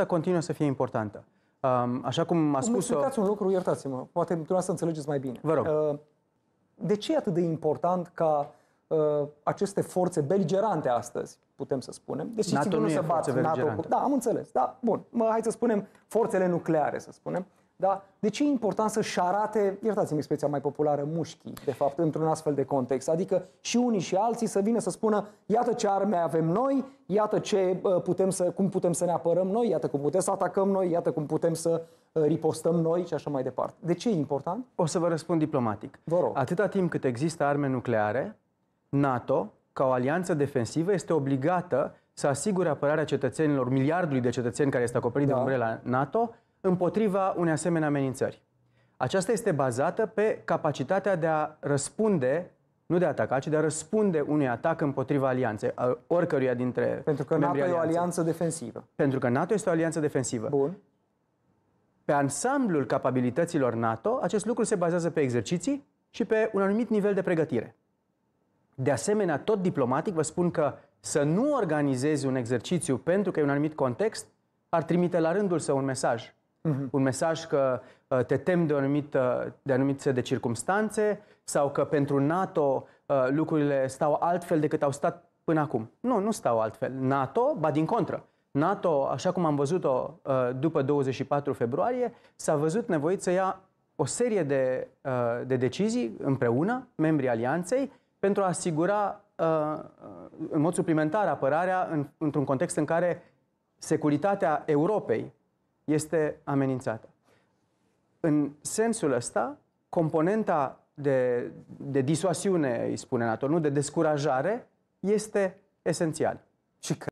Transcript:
să continue să fie importantă. Așa cum a spus-o... Explicați un lucru, iertați-mă, poate trebuie să înțelegeți mai bine. Vă rog. Uh, de ce e atât de important ca uh, aceste forțe beligerante astăzi, putem să spunem. Deci NATO nu se bat NATO. Da, am înțeles. Da, bun. Mă, hai să spunem forțele nucleare, să spunem. Da? De ce e important să-și arate, iertați-mi expresia mai populară, mușchii, de fapt, într-un astfel de context? Adică și unii și alții să vină să spună, iată ce arme avem noi, iată ce uh, putem să, cum putem să ne apărăm noi, iată cum putem să atacăm noi, iată cum putem să uh, ripostăm noi și așa mai departe. De ce e important? O să vă răspund diplomatic. Vă rog. Atâta timp cât există arme nucleare, NATO, ca o alianță defensivă, este obligată să asigure apărarea cetățenilor, miliardului de cetățeni care este acoperit da. de umbrela NATO, împotriva unei asemenea amenințări. Aceasta este bazată pe capacitatea de a răspunde, nu de a ataca, ci de a răspunde unui atac împotriva alianței, a oricăruia dintre. Pentru că NATO alianței. e o alianță defensivă. Pentru că NATO este o alianță defensivă. Bun. Pe ansamblul capabilităților NATO, acest lucru se bazează pe exerciții și pe un anumit nivel de pregătire. De asemenea, tot diplomatic vă spun că să nu organizezi un exercițiu pentru că e un anumit context ar trimite la rândul său un mesaj Uh-huh. Un mesaj că uh, te temi de, anumită, de anumite de circumstanțe sau că pentru NATO uh, lucrurile stau altfel decât au stat până acum. Nu, nu stau altfel. NATO, ba din contră, NATO, așa cum am văzut-o uh, după 24 februarie, s-a văzut nevoit să ia o serie de, de decizii împreună, membrii alianței, pentru a asigura în mod suplimentar apărarea în, într-un context în care securitatea Europei este amenințată. În sensul ăsta, componenta de, de disuasiune, îi spune NATO, nu de descurajare, este esențial. Și